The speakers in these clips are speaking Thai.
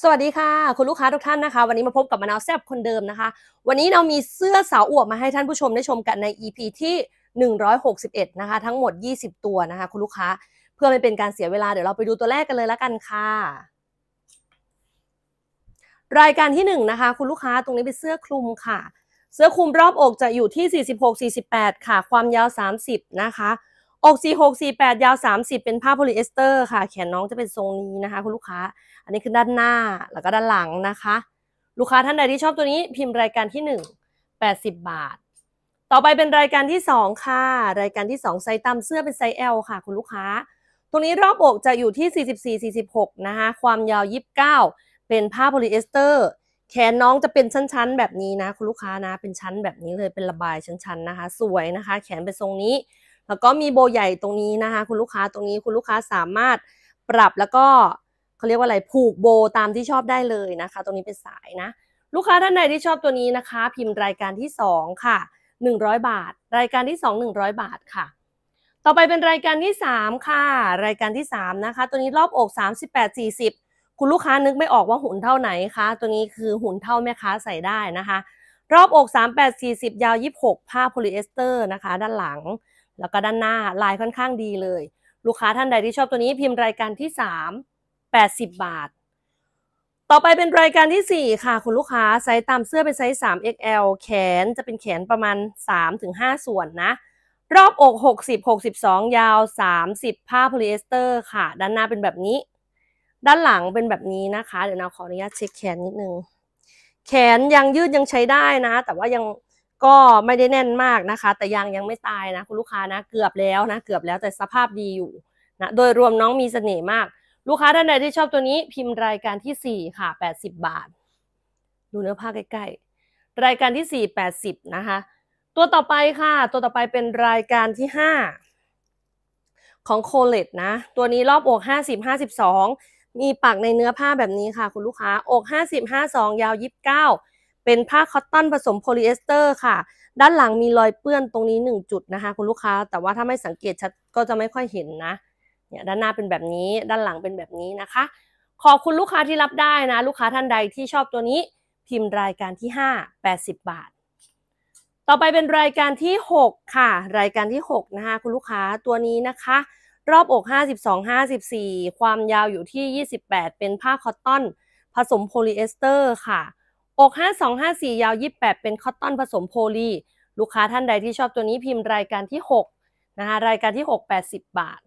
สวัสดีค่ะ คุณลูกค้าทุกท่านนะคะ วันนี้มาพบกับมะนาวแซบคนเดิมนะคะ วันนี้เรามีเสื้อสาวอวบมาให้ท่านผู้ชมได้ชมกันใน EP ีที่ 161 นะคะ ทั้งหมด 20 ตัวนะคะ คุณลูกค้าเพื่อไม่เป็นการเสียเวลาเดี๋ยวเราไปดูตัวแรกกันเลยละกันค่ะ รายการที่1นะคะคุณลูกค้าตรงนี้เป็นเสื้อคลุมค่ะ เสื้อคลุมรอบอกจะอยู่ที่ 46-48 ค่ะ ความยาว 30 นะคะอกสี่หกสี่แปดยาวสามสิบเป็นผ้าโพลีเอสเตอร์ค่ะ แขนน้องจะเป็นทรงนี้นะคะ คุณลูกค้า อันนี้คือด้านหน้า แล้วก็ด้านหลังนะคะ ลูกค้าท่านใดที่ชอบตัวนี้ พิมพ์รายการที่หนึ่งแปดสิบบาท ต่อไปเป็นรายการที่สองค่ะ รายการที่สองไซส์ตามเสื้อเป็นไซส์ L ค่ะคุณลูกค้า ตรงนี้รอบอกจะอยู่ที่ 44 46 นะคะ ความยาว 29 เป็นผ้าโพลีเอสเตอร์ แขนน้องจะเป็นชั้น ๆ แบบนี้นะคุณลูกค้านะ เป็นชั้นแบบนี้เลย เป็นระบายชั้นๆ นะคะ สวยนะคะ แขนเป็นทรงนี้แล้วก็มีโบใหญ่ตรงนี้นะคะ คุณลูกค้าตรงนี้คุณลูกค้าสามารถปรับแล้วก็เขาเรียกว่าอะไรผูกโบตามที่ชอบได้เลยนะคะ ตรงนี้เป็นสายนะลูกค้าท่านใดที่ชอบตัวนี้นะคะ พิมพ์รายการที่2ค่ะ100 บาท รายการที่ 2 100 บาทค่ะ ต่อไปเป็นรายการที่ 3 ค่ะ รายการที่3นะคะตัวนี้รอบอก 38 40 คุณลูกค้านึกไม่ออกว่าหุ่นเท่าไหนคะตัวนี้คือหุ่นเท่าแม่ค้าใส่ได้นะคะ รอบอก 38 40 ยาว 26ผ้าโพลีเอสเตอร์นะคะด้านหลังแล้วก็ด้านหน้าลายค่อนข้างดีเลย ลูกค้าท่านใดที่ชอบตัวนี้ พิมพ์รายการที่ 3 80 บาท ต่อไปเป็นรายการที่ 4 ค่ะ คุณลูกค้า ไซส์ตามเสื้อเป็นไซส์3 XL แขนจะเป็นแขนประมาณ 3-5 ส่วนนะ รอบอก 60 62 ยาว 30 ผ้าโพลีเอสเตอร์ค่ะ ด้านหน้าเป็นแบบนี้ ด้านหลังเป็นแบบนี้นะคะ เดี๋ยวเราขออนุญาตเช็คแขนนิดนึงแขนยังยืดยังใช้ได้นะ แต่ว่ายังก็ไม่ได้แน่นมากนะคะ แต่ยังยังไม่ตายนะคุณลูกค้านะเกือบแล้วนะเกือบแล้วแต่สภาพดีอยู่นะโดยรวมน้องมีเสน่ห์มากลูกค้าท่านใดที่ชอบตัวนี้พิมพ์รายการที่4ค่ะ80 บาท ดูเนื้อผ้าใกล้ๆรายการที่ 4 80นะคะตัวต่อไปค่ะ ตัวต่อไปเป็นรายการที่ 5 ของโคเลตนะตัวนี้รอบอก50 52 มีปักในเนื้อผ้าแบบนี้ค่ะ คุณลูกค้าอก50 52ยาว29เป็น ผ้าคอตตอน ผสมโพลีเอสเตอร์ค่ะ ด้านหลังมีรอยเปื้อนตรงนี้1จุดนะคะคุณลูกค้าแต่ว่าถ้าไม่สังเกตชัดก็จะไม่ค่อยเห็นนะเนี่ยด้านหน้าเป็นแบบนี้ด้านหลังเป็นแบบนี้นะคะ ขอบคุณลูกค้าที่รับได้นะ ลูกค้าท่านใดที่ชอบตัวนี้พิมพ์รายการที่ 5 80 บาท ต่อไปเป็นรายการที่ 6 ค่ะ รายการที่ 6 นะคะคุณลูกค้าตัวนี้นะคะ รอบอก 52 54 ความยาวอยู่ที่ 28 เป็นผ้าคอตตอนผสมโพลีเอสเตอร์ค่ะอก 5254 ยาว 28 เป็นคอตตอนผสมโพลีลูกค้าท่านใดที่ชอบตัวนี้พิมพ์รายการที่ 6 นะคะรายการที่ 6 80 บาท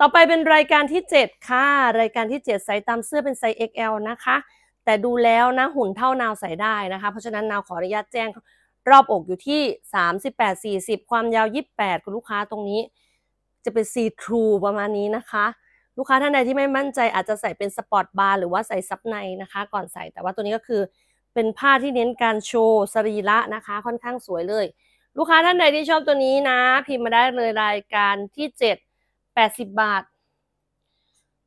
ต่อไปเป็นรายการที่ 7 ค่ะ รายการที่ 7 ไซส์ตามเสื้อเป็นไซส์ XL นะคะ แต่ดูแล้วนะ หุ่นเท่านาวใส่ได้นะคะ เพราะฉะนั้นนาวขออนุญาตแจ้ง รอบอกอยู่ที่ 38 40 ความยาว 28คุณลูกค้าตรงนี้ จะเป็นซีทรูประมาณนี้นะคะลูกค้าท่านใดที่ไม่มั่นใจอาจจะใส่เป็นสปอร์ตบาร์หรือว่าใส่ซับในนะคะ ก่อนใส่แต่ว่าตัวนี้ก็คือเป็นผ้าที่เน้นการโชว์สรีระนะคะค่อนข้างสวยเลย ลูกค้าท่านใดที่ชอบตัวนี้นะ พิมพ์มาได้เลยรายการที่ 7 80 บาท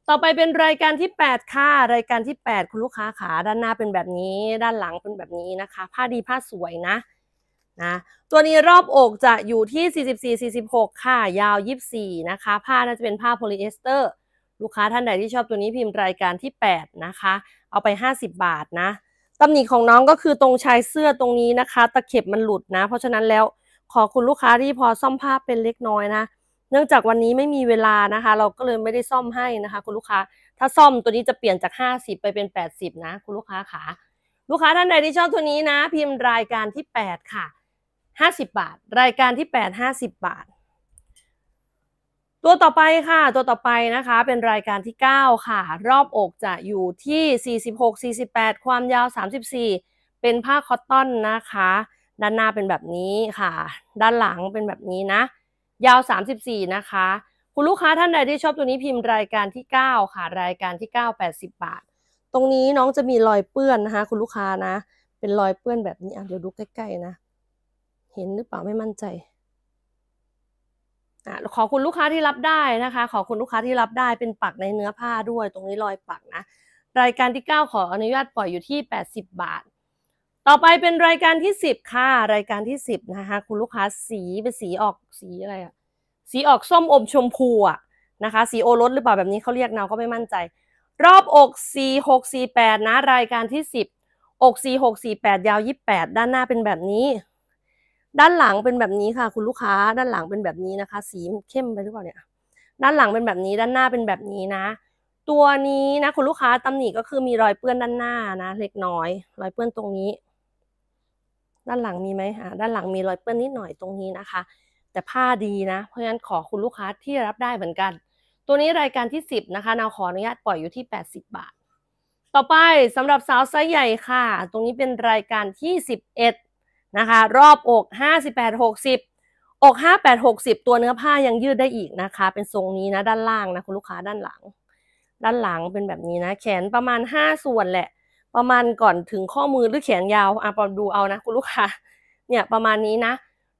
ต่อไปเป็นรายการที่ 8 ค่ะรายการที่8คุณลูกค้าขาด้านหน้าเป็นแบบนี้ ด้านหลังเป็นแบบนี้นะคะ ผ้าดีผ้าสวยนะนะ ตัวนี้รอบอกจะอยู่ที่ 44-46 ค่ะยาว 24 นะคะ ผ้าน่าจะเป็นผ้าโพลีเอสเตอร์ลูกค้าท่านใดที่ชอบตัวนี้พิมพ์รายการที่8นะคะเอาไป 50 บาทนะตำหนิของน้องก็คือตรงชายเสื้อตรงนี้นะคะ ตะเข็บมันหลุดนะเพราะฉะนั้นแล้วขอคุณลูกค้าที่พอซ่อมผ้าเป็นเล็กน้อยนะ เนื่องจากวันนี้ไม่มีเวลานะคะ เราก็เลยไม่ได้ซ่อมให้นะคะ คุณลูกค้าถ้าซ่อมตัวนี้จะเปลี่ยนจาก 50 ไปเป็น 80นะคุณลูกค้าขาลูกค้าท่านใดที่ชอบตัวนี้นะ พิมพ์รายการที่8ค่ะ50 บาท รายการที่ 8 50 บาทตัวต่อไปค่ะตัวต่อไปนะคะเป็นรายการที่ 9 ค่ะ รอบอกจะอยู่ที่ 46-48 ความยาว 34 เป็นผ้าคอตตอนนะคะ ด้านหน้าเป็นแบบนี้ค่ะ ด้านหลังเป็นแบบนี้นะ ยาว 34 นะคะ คุณลูกค้าท่านใดที่ชอบตัวนี้พิมพ์รายการที่ 9 ค่ะ รายการที่ 9 80 บาท ตรงนี้น้องจะมีรอยเปื้อนนะคะ คุณลูกค้านะ เป็นรอยเปื้อนแบบนี้เดี๋ยวดูใกล้ๆนะเห็นหรือเปล่าไม่มั่นใจขอคุณลูกค้าที่รับได้นะคะ ขอคุณลูกค้าที่รับได้เป็นปักในเนื้อผ้าด้วย ตรงนี้รอยปักนะ รายการที่ 9 ขออนุญาตปล่อยอยู่ที่ 80 บาท ต่อไปเป็นรายการที่ 10 ค่ะรายการที่10นะคะคุณลูกค้าสีเป็นสีออกสีอะไรอะสีออกส้มอมชมพูอะนะคะ สีโอรสหรือเปล่าแบบนี้เขาเรียกเนาก็ไม่มั่นใจ รอบอกสี6 4 8นะ รายการที่ 10อกสี6 4 8ยาว 28 ด้านหน้าเป็นแบบนี้ด้านหลังเป็นแบบนี้ค่ะคุณลูกค้าด้านหลังเป็นแบบนี้นะคะ สีเข้มไปหรือเปล่าเนี่ยด้านหลังเป็นแบบนี้ด้านหน้าเป็นแบบนี้นะ ตัวนี้นะคุณลูกค้าตำหนิก็คือมีรอยเปื้อนด้านหน้านะ เล็กน้อย รอยเปื้อนตรงนี้ ด้านหลังมีไหมอ่าด้านหลังมีรอยเปื้อนนิดหน่อยตรงนี้นะคะ แต่ผ้าดีนะ เพราะฉะนั้นขอคุณลูกค้าที่รับได้เหมือนกัน ตัวนี้รายการที่10นะคะนาขออนุญาตปล่อยอยู่ที่ 80 บาท ต่อไปสำหรับสาวไซส์ใหญ่ค่ะ ตรงนี้เป็นรายการที่11นะคะ รอบอก58 60อก58 60 ตัวเนื้อผ้ายังยืดได้อีกนะคะ เป็นทรงนี้นะด้านล่างนะคุณลูกค้าด้านหลัง ด้านหลังเป็นแบบนี้นะ แขนประมาณ 5 ส่วนแหละ ประมาณก่อนถึงข้อมือหรือแขนยาวอ่ะปอดูเอานะคุณลูกค้าเนี่ย ประมาณนี้นะ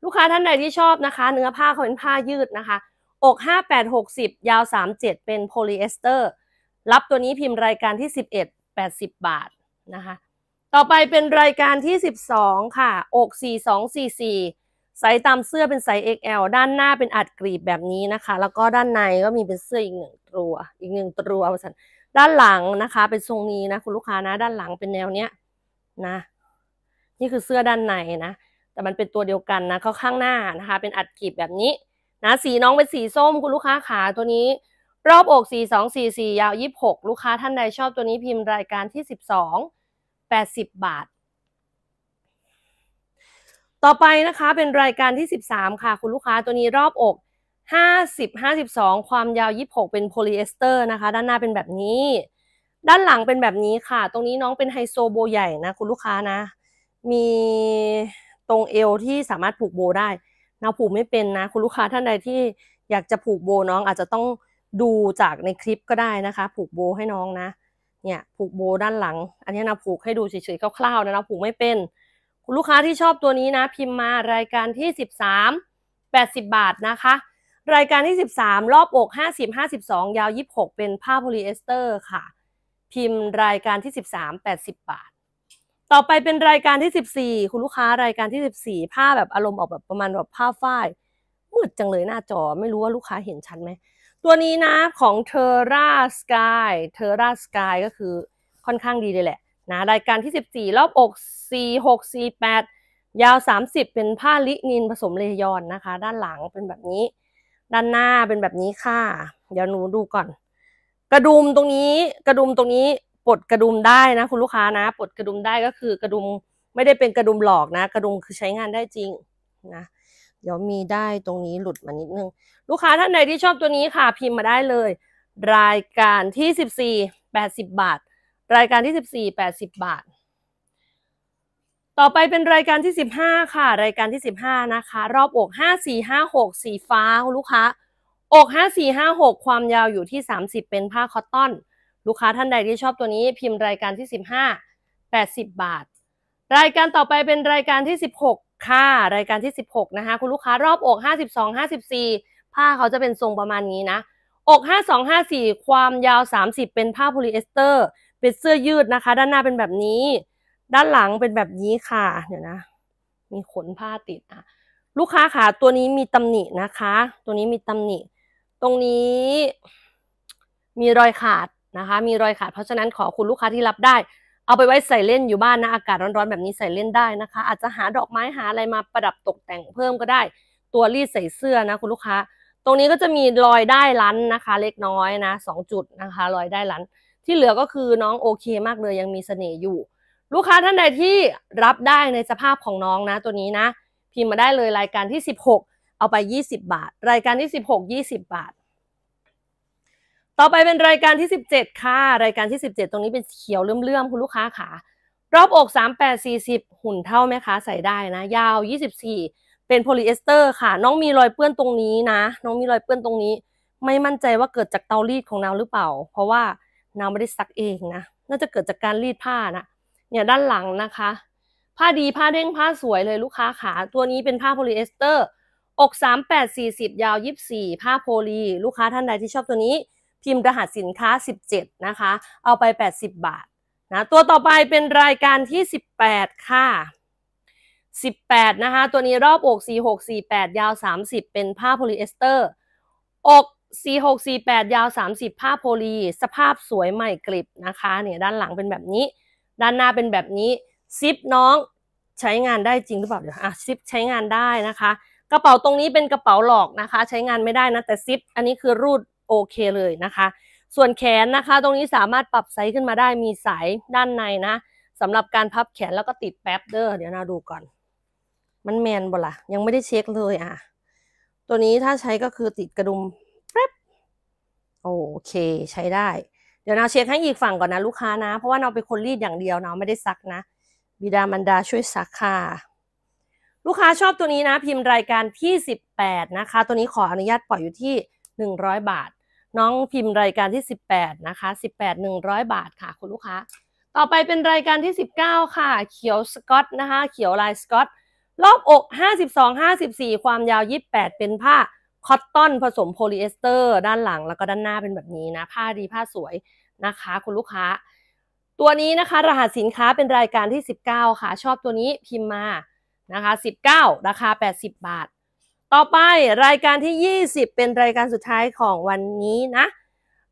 ลูกค้าท่านใดที่ชอบนะคะเนื้อผ้าเขาเป็นผ้ายืดนะคะ อก58 60 ยาว 37 เป็นโพลีเอสเตอร์รับตัวนี้พิมพ์รายการที่ 11 80 บาทนะคะต่อไปเป็นรายการที่ 12 ค่ะ อก 4244ไซส์ตามเสื้อเป็นไซส์ XL ด้านหน้าเป็นอัดกรีบแบบนี้นะคะ แล้วก็ด้านในก็มีเป็นเสื้ออีกหนึ่งตัว อีกหนึ่งตัวเอาสันด้านหลังนะคะ เป็นทรงนี้นะคุณลูกค้านะ ด้านหลังเป็นแนวเนี้ยนะ นี่คือเสื้อด้านในนะ แต่มันเป็นตัวเดียวกันนะ เขาข้างหน้านะคะ เป็นอัดกรีบแบบนี้ นะ สีน้องเป็นสีส้ม คุณลูกค้าขาตัวนี้ รอบอกสสสีี่อง่สี่ยาวยี่หก ลูกค้าท่านใดชอบตัวนี้พิมพ์รายการที่สสิบอง80 บาท ต่อไปนะคะเป็นรายการที่ 13 ค่ะ คุณลูกค้าตัวนี้รอบอก 50 52 ความยาว 26 เป็นโพลีเอสเตอร์นะคะ ด้านหน้าเป็นแบบนี้ ด้านหลังเป็นแบบนี้ค่ะ ตรงนี้น้องเป็นไฮโซโบใหญ่นะ คุณลูกค้านะ มีตรงเอวที่สามารถผูกโบได้นะผูกไม่เป็นนะคุณลูกค้าท่านใดที่อยากจะผูกโบน้องอาจจะต้องดูจากในคลิปก็ได้นะคะ ผูกโบให้น้องนะเนี่ยผูกโบด้านหลัง อันนี้นะผูกให้ดูเฉยๆคร่าวๆนะนะผูกไม่เป็นคุณลูกค้าที่ชอบตัวนี้นะ พิมพ์มารายการที่ 13 80 บาทนะคะ รายการที่ 13 รอบอก 50 52 ยาว 26 เป็นผ้าโพลีเอสเตอร์ค่ะ พิมพ์รายการที่ 13 80 บาท ต่อไปเป็นรายการที่ 14 คุณลูกค้ารายการที่ 14ผ้าแบบอารมณ์ออกแบบประมาณแบบผ้าฝ้ายมืดจังเลยหน้าจอไม่รู้ว่าลูกค้าเห็นชัดไหม ตัวนี้นะของ Terra Sky Terra Sky ก็คือค่อนข้างดีเลยแหละนะรายการที่ 14 รอบอก่6ป8ยาว 30 เป็นผ้าลินินผสมเลยอนนะคะ ด้านหลังเป็นแบบนี้ ด้านหน้าเป็นแบบนี้ค่ะ เดี๋ยวหนูดูก่อน กระดุมตรงนี้กระดุมตรงนี้ ปลดกระดุมได้นะคุณลูกค้านะ ปลดกระดุมได้ก็คือกระดุมไม่ได้เป็นกระดุมหลอกนะ กระดุมคือใช้งานได้จริงนะเดี๋ยวมีได้ตรงนี้หลุดมานิดนึง ลูกค้าท่านใดที่ชอบตัวนี้ค่ะ พิมพ์มาได้เลย รายการที่ 14 80 บาท รายการที่ 14 80 บาท ต่อไปเป็นรายการที่ 15 ค่ะ รายการที่15นะคะรอบอก5 4 5 6 สี ฟ้าลูกค้า อก5 4 5 6ความยาวอยู่ที่ 30 เป็นผ้าคอตตอน ลูกค้าท่านใดที่ชอบตัวนี้ พิมพ์รายการที่ 15 80 บาท รายการต่อไปเป็นรายการที่ 16ค่ะรายการที่ 16นะคะคุณลูกค้ารอบอก52 54 ผ้าเขาจะเป็นทรงประมาณนี้นะอก 52 54 ความยาว 30 เป็นผ้าโพลีเอสเตอร์เป็นเสื้อยืดนะคะด้านหน้าเป็นแบบนี้ ด้านหลังเป็นแบบนี้ค่ะเดี๋ยวนะมีขนผ้าติดอ่ะลูกค้าขาตัวนี้มีตำหนินะคะ ตัวนี้มีตำหนิตรงนี้มีรอยขาดนะคะมีรอยขาด เพราะฉะนั้นขอคุณลูกค้าที่รับได้เอาไปไว้ใส่เล่นอยู่บ้านนะอากาศร้อนๆแบบนี้ใส่เล่นได้นะคะ อาจจะหาดอกไม้หาอะไรมาประดับตกแต่งเพิ่มก็ได้ตัวรีดใส่เสื้อนะคุณลูกค้า ตรงนี้ก็จะมีรอยได้ลันนะคะเล็กน้อยนะสองจุดนะคะรอยได้ลันที่เหลือก็คือน้องโอเคมากเลยยังมีเสน่ห์อยู่ ลูกค้าท่านใดที่รับได้ในสภาพของน้องนะ ตัวนี้นะ พิมพ์มาได้เลยรายการที่ 16 เอาไป 20 บาท รายการที่16 20 บาทต่อไปเป็นรายการที่ 17 ค่ะ รายการที่ 17 ตรงนี้เป็นเขียวเลื่อมๆคุณลูกค้าขารอบอก 38 40 หุ่นเท่าไหมคะ ใส่ได้นะ ยาว 24 เป็นโพลีเอสเตอร์ค่ะ น้องมีรอยเปื้อนตรงนี้นะ น้องมีรอยเปื้อนตรงนี้ ไม่มั่นใจว่าเกิดจากเตารีดของนาวหรือเปล่า เพราะว่านาวไม่ได้ซักเองนะน่าจะเกิดจากการรีดผ้านะเนี่ยด้านหลังนะคะ ผ้าดีผ้าเด้งผ้าสวยเลยลูกค้าขาตัวนี้เป็นผ้าโพลีเอสเตอร์อก38 40 ยาว 24 ผ้าโพลีลูกค้าท่านใดที่ชอบตัวนี้พิมพ์รหัสสินค้า 17 นะคะ เอาไป 80 บาท นะ ตัวต่อไปเป็นรายการที่ 18 ค่ะ 18 นะคะ ตัวนี้รอบอก 46 48 ยาว 30 เป็นผ้าโพลีเอสเตอร์ อก 46 48 ยาว 30 ผ้าโพลี สภาพสวยใหม่กริบนะคะ เนี่ยด้านหลังเป็นแบบนี้ ด้านหน้าเป็นแบบนี้ซิปน้องใช้งานได้จริงหรือเปล่าเดี๋ยวอ่ะซิปใช้งานได้นะคะ กระเป๋าตรงนี้เป็นกระเป๋าหลอกนะคะ ใช้งานไม่ได้นะ แต่ซิปอันนี้คือรูดโอเคเลยนะคะ ส่วนแขนนะคะ ตรงนี้สามารถปรับไซส์ขึ้นมาได้มีสายด้านในนะสำหรับการพับแขนแล้วก็ติดแป๊บเดอร์เดี๋ยวนาดูก่อนมันแมนบ่ละยังไม่ได้เช็คเลยอ่ะ ตัวนี้ถ้าใช้ก็คือติดกระดุมแป๊บโอเค ใช้ได้ เดี๋ยวนาเช็คให้อีกฝั่งก่อนนะลูกค้านะ เพราะว่าเราเป็นคนรีดอย่างเดียวนาไม่ได้ซักนะ บิดามันดาช่วยซักค่ะลูกค้าชอบตัวนี้นะ พิมพ์รายการที่18นะคะตัวนี้ขออนุญาตปล่อยอยู่ที่ 100 บาทน้องพิมพ์รายการที่ 18นะคะ18 100 บาทค่ะคุณลูกค้า ต่อไปเป็นรายการที่ 19 ค่ะ เขียวสกอตนะคะเขียวลายสกอตรอบอก 52 54 ความยาว 28 เป็นผ้าคอตตอน ผสมโพลีเอสเตอร์ด้านหลังแล้วก็ด้านหน้าเป็นแบบนี้นะผ้าดีผ้าสวยนะคะ คุณลูกค้า ตัวนี้นะคะรหัสสินค้าเป็นรายการที่ 19 ค่ะ ชอบตัวนี้พิมพ์มานะคะ19ราคา80 บาทต่อไปรายการที่ 20 เป็นรายการสุดท้ายของวันนี้นะ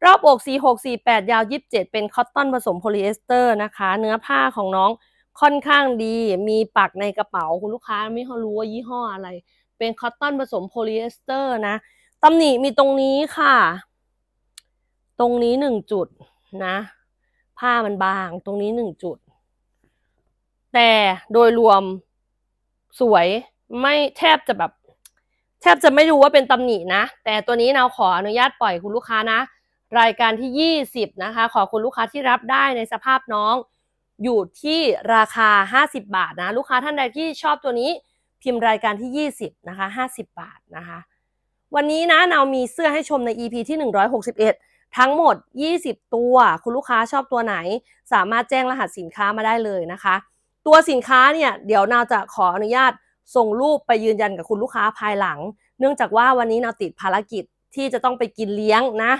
รอบอก46 48 ยาว 27 เป็นคอตตอนผสมโพลีเอสเตอร์นะคะ เนื้อผ้าของน้องค่อนข้างดีมีปักในกระเป๋าคุณลูกค้าไม่เขารู้ว่า ยี่ห้ออะไร เป็นคอตตอนผสมโพลีเอสเตอร์นะตำหนิมีตรงนี้ค่ะ ตรงนี้หนึ่งจุดนะ ผ้ามันบาง ตรงนี้หนึ่งจุด แต่โดยรวมสวยไม่แทบจะแบบแทบจะไม่รู้ว่าเป็นตำหนินะ แต่ตัวนี้เราขออนุญาตปล่อยคุณลูกค้านะรายการที่ 20 นะคะ ขอคุณลูกค้าที่รับได้ในสภาพน้อง อยู่ที่ราคา 50 บาทนะลูกค้าท่านใดที่ชอบตัวนี้พิมพ์รายการที่ 20 นะคะ 50 บาทนะคะวันนี้นะเรามีเสื้อให้ชมใน EP ที่ 161 ทั้งหมด 20 ตัวคุณลูกค้าชอบตัวไหน สามารถแจ้งรหัสสินค้ามาได้เลยนะคะ ตัวสินค้าเนี่ยเดี๋ยวนาจะขออนุญาตส่งรูปไปยืนยันกับคุณลูกค้าภายหลัง เนื่องจากว่าวันนี้นาติดภารกิจที่จะต้องไปกินเลี้ยงนะ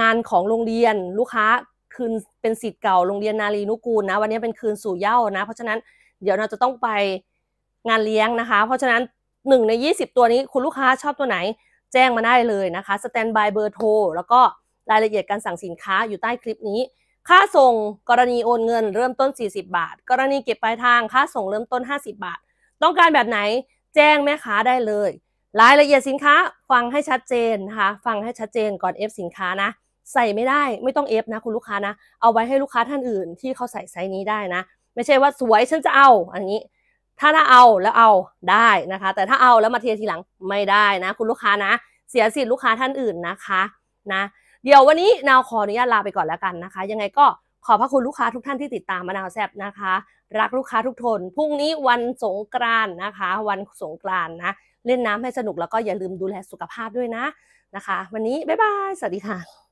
งานของโรงเรียนลูกค้าคืนเป็นสิทธิ์เก่า โรงเรียนนารีนุกูลนะวันนี้เป็นคืนสู่เย้านะ เพราะฉะนั้นเดี๋ยวเราจะต้องไปงานเลี้ยงนะคะ เพราะฉะนั้น1ใน20 ตัวนี้คุณลูกค้าชอบตัวไหน แจ้งมาได้เลยนะคะสแตนบายเบอร์โทรแล้วก็รายละเอียดการสั่งสินค้าอยู่ใต้คลิปนี้ ค่าส่งกรณีโอนเงินเริ่มต้น 40 บาท กรณีเก็บปลายทางค่า ส่งเริ่มต้น 50 บาทต้องการแบบไหนแจ้งแม่ค้าได้เลย รายละเอียดสินค้าฟังให้ชัดเจนนะคะ ฟังให้ชัดเจนก่อนเอฟสินค้านะ ใส่ไม่ได้ไม่ต้องเอฟ นะคุณลูกค้านะ เอาไว้ให้ลูกค้าท่านอื่นที่เขาใส่ไซส์นี้ได้นะ ไม่ใช่ว่าสวยฉันจะเอา อันนี้ ถ้าถ้าเอาแล้วเอาได้นะคะ แต่ถ้าเอาแล้วมาเทียทีหลังไม่ได้นะ คุณลูกค้านะ เสียสิทธิ์ลูกค้าท่านอื่นนะคะนะ เดี๋ยววันนี้นาวขออนุญาตลาไปก่อนแล้วกันนะคะ ยังไงก็ขอพระคุณลูกค้าทุกท่านที่ติดตามมานาวแซบนะคะรักลูกค้าทุกทนพรุ่งนี้วันสงกรานนะคะ วันสงกรานนะ เล่นน้ำให้สนุก แล้วก็อย่าลืมดูแลสุขภาพด้วยนะ นะคะ วันนี้ บ๊ายบาย สวัสดีค่ะ